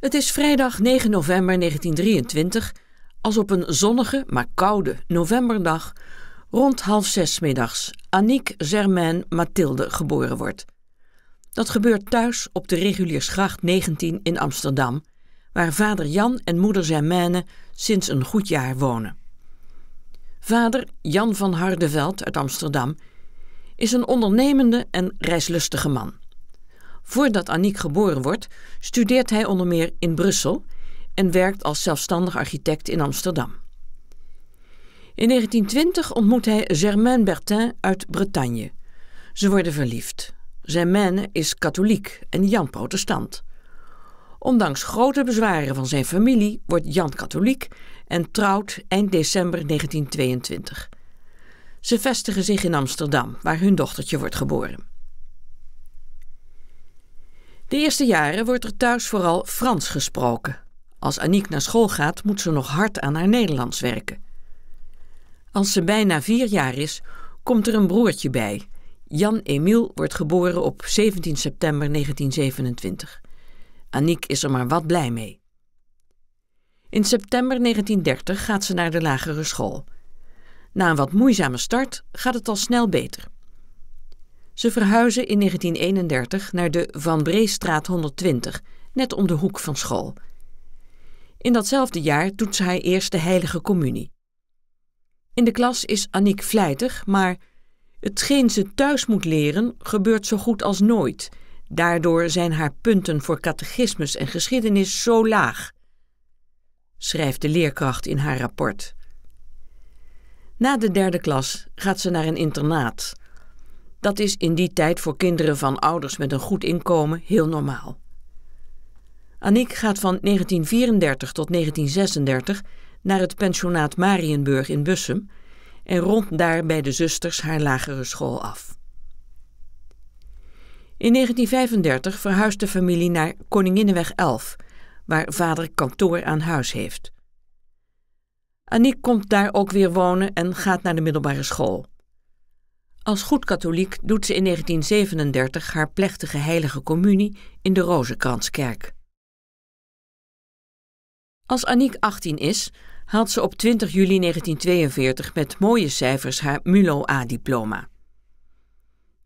Het is vrijdag 9 november 1923, als op een zonnige maar koude novemberdag rond half zes middags Annick Germain Mathilde geboren wordt. Dat gebeurt thuis op de Reguliersgracht 19 in Amsterdam, waar vader Jan en moeder Germaine sinds een goed jaar wonen. Vader Jan van Hardeveld uit Amsterdam is een ondernemende en reislustige man. Voordat Aniek geboren wordt, studeert hij onder meer in Brussel en werkt als zelfstandig architect in Amsterdam. In 1920 ontmoet hij Germain Bertin uit Bretagne. Ze worden verliefd. Germaine is katholiek en Jan protestant. Ondanks grote bezwaren van zijn familie wordt Jan katholiek en trouwt eind december 1922. Ze vestigen zich in Amsterdam, waar hun dochtertje wordt geboren. De eerste jaren wordt er thuis vooral Frans gesproken. Als Aniek naar school gaat, moet ze nog hard aan haar Nederlands werken. Als ze bijna vier jaar is, komt er een broertje bij. Jan Emiel wordt geboren op 17 september 1927. Aniek is er maar wat blij mee. In september 1930 gaat ze naar de lagere school. Na een wat moeizame start gaat het al snel beter. Ze verhuizen in 1931 naar de Van Breestraat 120, net om de hoek van school. In datzelfde jaar doet ze haar eerste heilige communie. In de klas is Aniek vlijtig, maar hetgeen ze thuis moet leren gebeurt zo goed als nooit. Daardoor zijn haar punten voor catechismus en geschiedenis zo laag, schrijft de leerkracht in haar rapport. Na de derde klas gaat ze naar een internaat dat is in die tijd voor kinderen van ouders met een goed inkomen heel normaal. Aniek gaat van 1934 tot 1936 naar het pensionaat Marienburg in Bussum en rondt daar bij de zusters haar lagere school af. In 1935 verhuist de familie naar Koninginneweg 11, waar vader kantoor aan huis heeft. Aniek komt daar ook weer wonen en gaat naar de middelbare school. Als goed katholiek doet ze in 1937 haar plechtige heilige communie in de Rozenkranskerk. Als Aniek 18 is, haalt ze op 20 juli 1942 met mooie cijfers haar MULO-A-diploma.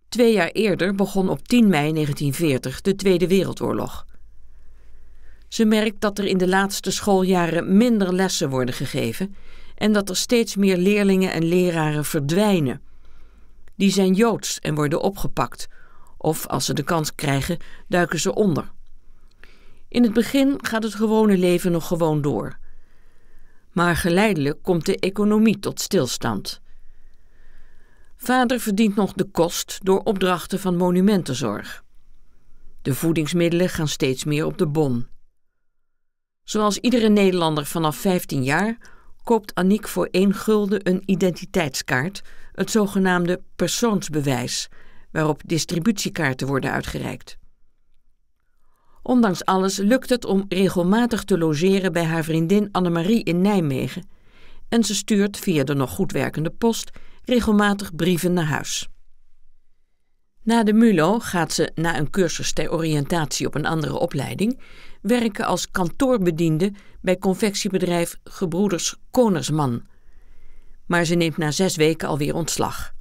Twee jaar eerder begon op 10 mei 1940 de Tweede Wereldoorlog. Ze merkt dat er in de laatste schooljaren minder lessen worden gegeven en dat er steeds meer leerlingen en leraren verdwijnen die zijn joods en worden opgepakt. Of als ze de kans krijgen, duiken ze onder. In het begin gaat het gewone leven nog gewoon door. Maar geleidelijk komt de economie tot stilstand. Vader verdient nog de kost door opdrachten van monumentenzorg. De voedingsmiddelen gaan steeds meer op de bon. Zoals iedere Nederlander vanaf 15 jaar koopt Aniek voor 1 gulden een identiteitskaart, het zogenaamde persoonsbewijs, waarop distributiekaarten worden uitgereikt. Ondanks alles lukt het om regelmatig te logeren bij haar vriendin Annemarie in Nijmegen en ze stuurt via de nog goed werkende post regelmatig brieven naar huis. Na de MULO gaat ze na een cursus ter oriëntatie op een andere opleiding werken als kantoorbediende bij confectiebedrijf Gebroeders Konersman. Maar ze neemt na zes weken alweer ontslag.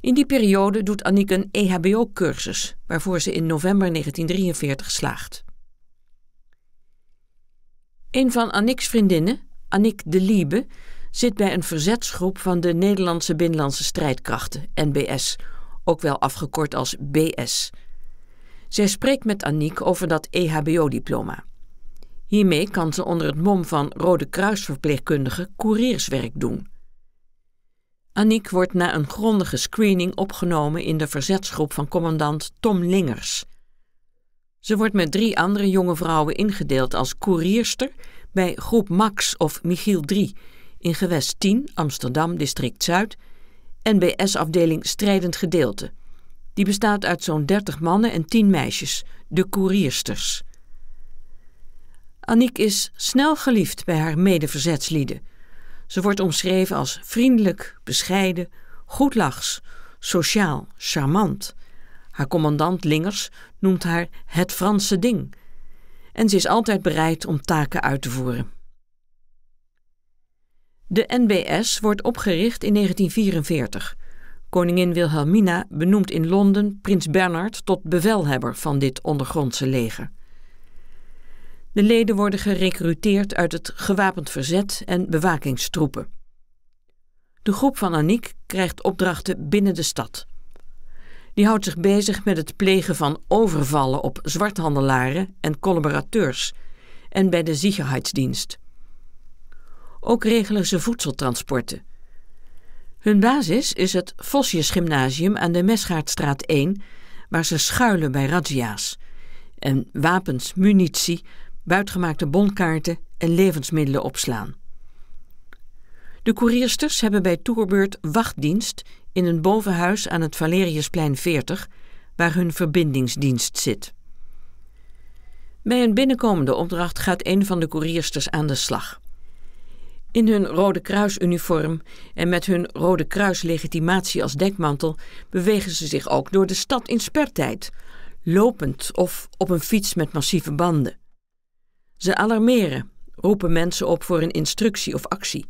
In die periode doet Annieke een EHBO-cursus, waarvoor ze in november 1943 slaagt. Een van Annick's vriendinnen, Annick de Liebe, zit bij een verzetsgroep van de Nederlandse Binnenlandse Strijdkrachten, NBS, ook wel afgekort als BS. Zij spreekt met Aniek over dat EHBO-diploma. Hiermee kan ze onder het mom van Rode Kruisverpleegkundige courierswerk doen. Aniek wordt na een grondige screening opgenomen in de verzetsgroep van commandant Tom Lingers. Ze wordt met drie andere jonge vrouwen ingedeeld als koerierster bij groep Max of Michiel 3 in gewest 10 Amsterdam, district Zuid NBS-afdeling Strijdend Gedeelte. Die bestaat uit zo'n 30 mannen en 10 meisjes, de koeriersters. Aniek is snel geliefd bij haar medeverzetslieden. Ze wordt omschreven als vriendelijk, bescheiden, goedlachs, sociaal, charmant. Haar commandant Lingers noemt haar het Franse ding. En ze is altijd bereid om taken uit te voeren. De NBS wordt opgericht in 1944. Koningin Wilhelmina benoemt in Londen prins Bernard tot bevelhebber van dit ondergrondse leger. De leden worden gerekruteerd uit het gewapend verzet en bewakingstroepen. De groep van Aniek krijgt opdrachten binnen de stad. Die houdt zich bezig met het plegen van overvallen op zwarthandelaren en collaborateurs en bij de Sicherheidsdienst. Ook regelen ze voedseltransporten. Hun basis is het Vosjesgymnasium Gymnasium aan de Mesgaardstraat 1, waar ze schuilen bij razzia's. En wapens, munitie, buitgemaakte bonkaarten en levensmiddelen opslaan. De koeriersters hebben bij Toerbeurt wachtdienst in een bovenhuis aan het Valeriusplein 40, waar hun verbindingsdienst zit. Bij een binnenkomende opdracht gaat een van de koeriersters aan de slag. In hun Rode Kruisuniform en met hun Rode Kruislegitimatie als dekmantel bewegen ze zich ook door de stad in spertijd, lopend of op een fiets met massieve banden. Ze alarmeren, roepen mensen op voor een instructie of actie.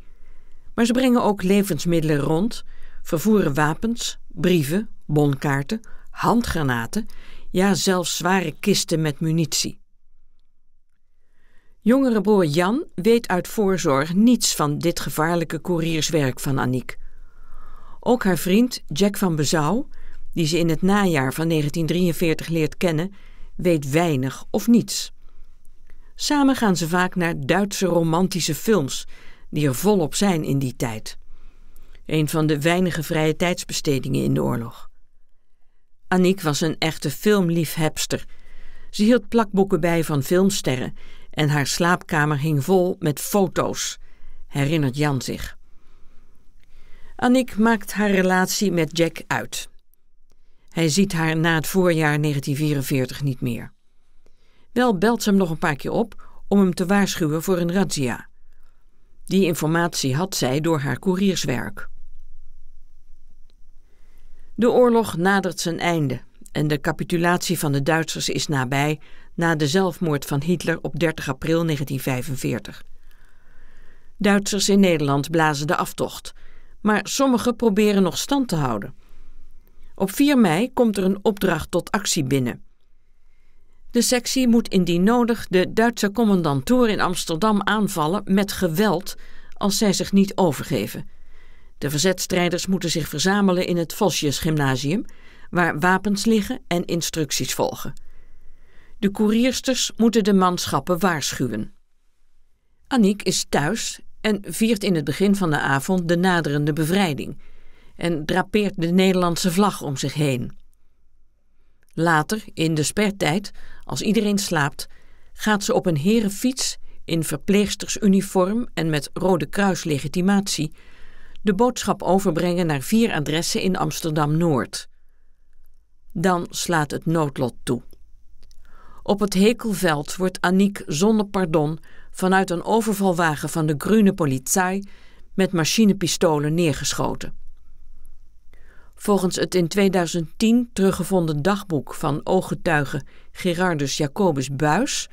Maar ze brengen ook levensmiddelen rond, vervoeren wapens, brieven, bonkaarten, handgranaten, ja zelfs zware kisten met munitie. Jongere broer Jan weet uit voorzorg niets van dit gevaarlijke koerierswerk van Aniek. Ook haar vriend Jack van Bezouw, die ze in het najaar van 1943 leert kennen, weet weinig of niets. Samen gaan ze vaak naar Duitse romantische films, die er volop zijn in die tijd. Een van de weinige vrije tijdsbestedingen in de oorlog. Aniek was een echte filmliefhebster. Ze hield plakboeken bij van filmsterren en haar slaapkamer hing vol met foto's, herinnert Jan zich. Annick maakt haar relatie met Jack uit. Hij ziet haar na het voorjaar 1944 niet meer. Wel belt ze hem nog een paar keer op om hem te waarschuwen voor een razzia. Die informatie had zij door haar koerierswerk. De oorlog nadert zijn einde en de capitulatie van de Duitsers is nabij na de zelfmoord van Hitler op 30 april 1945. Duitsers in Nederland blazen de aftocht, maar sommigen proberen nog stand te houden. Op 4 mei komt er een opdracht tot actie binnen. De sectie moet indien nodig de Duitse commandantoor in Amsterdam aanvallen met geweld als zij zich niet overgeven. De verzetstrijders moeten zich verzamelen in het Vosjesgymnasium, waar wapens liggen en instructies volgen. De koeriersters moeten de manschappen waarschuwen. Aniek is thuis en viert in het begin van de avond de naderende bevrijding en drapeert de Nederlandse vlag om zich heen. Later, in de spertijd, als iedereen slaapt, gaat ze op een herenfiets in verpleegstersuniform en met Rode Kruis legitimatie de boodschap overbrengen naar vier adressen in Amsterdam Noord. Dan slaat het noodlot toe. Op het Hekelveld wordt Aniek zonder pardon vanuit een overvalwagen van de Grune Polizei met machinepistolen neergeschoten. Volgens het in 2010 teruggevonden dagboek van ooggetuige Gerardus Jacobus Buis,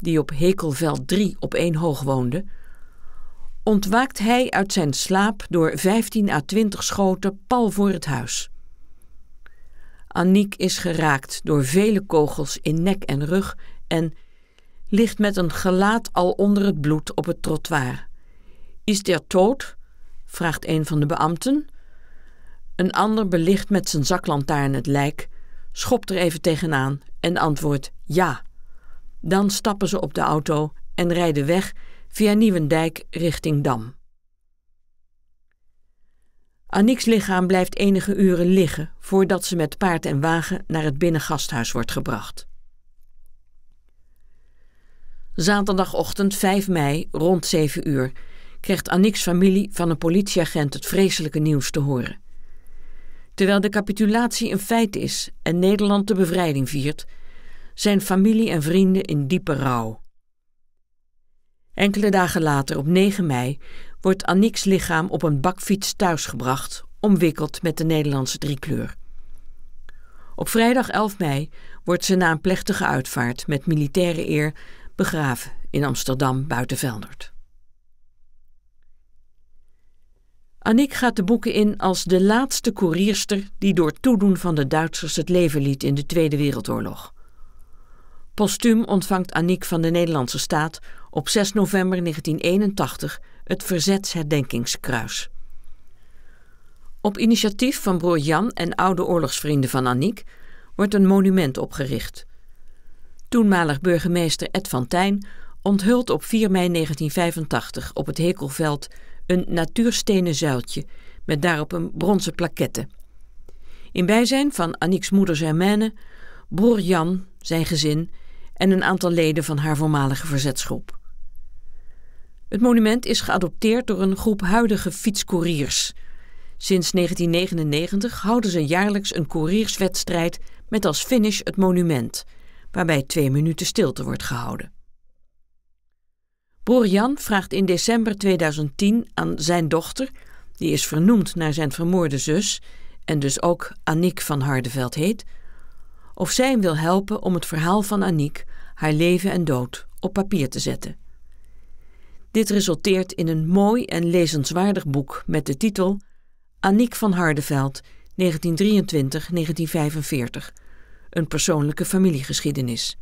die op Hekelveld 3 op één hoog woonde, ontwaakt hij uit zijn slaap door 15 à 20 schoten pal voor het huis. Aniek is geraakt door vele kogels in nek en rug en ligt met een gelaat al onder het bloed op het trottoir. Is der dood? vraagt een van de beambten. Een ander belicht met zijn zaklantaarn het lijk, schopt er even tegenaan en antwoordt ja. Dan stappen ze op de auto en rijden weg via Nieuwendijk richting Dam. Annick's lichaam blijft enige uren liggen voordat ze met paard en wagen naar het binnengasthuis wordt gebracht. Zaterdagochtend 5 mei, rond 7 uur, krijgt Annick's familie van een politieagent het vreselijke nieuws te horen. Terwijl de capitulatie een feit is en Nederland de bevrijding viert, zijn familie en vrienden in diepe rouw. Enkele dagen later, op 9 mei, wordt Annieks lichaam op een bakfiets thuisgebracht, omwikkeld met de Nederlandse driekleur. Op vrijdag 11 mei wordt ze na een plechtige uitvaart met militaire eer begraven in Amsterdam buiten Veldert. Annick gaat de boeken in als de laatste koerierster die door toedoen van de Duitsers het leven liet in de Tweede Wereldoorlog. Postuum ontvangt Annick van de Nederlandse staat op 6 november 1981 het Verzetsherdenkingskruis. Op initiatief van broer Jan en oude oorlogsvrienden van Aniek wordt een monument opgericht. Toenmalig burgemeester Ed van Tijn onthult op 4 mei 1985 op het Hekelveld een natuurstenen zuiltje met daarop een bronzen plaquette. In bijzijn van Aniek's moeder Germaine, broer Jan, zijn gezin en een aantal leden van haar voormalige verzetsgroep. Het monument is geadopteerd door een groep huidige fietscouriers. Sinds 1999 houden ze jaarlijks een courierswedstrijd met als finish het monument, waarbij twee minuten stilte wordt gehouden. Broer Jan vraagt in december 2010 aan zijn dochter, die is vernoemd naar zijn vermoorde zus en dus ook Aniek van Hardeveld heet, of zij hem wil helpen om het verhaal van Aniek, haar leven en dood, op papier te zetten. Dit resulteert in een mooi en lezenswaardig boek met de titel Aniek van Hardeveld, 1923-1945, een persoonlijke familiegeschiedenis.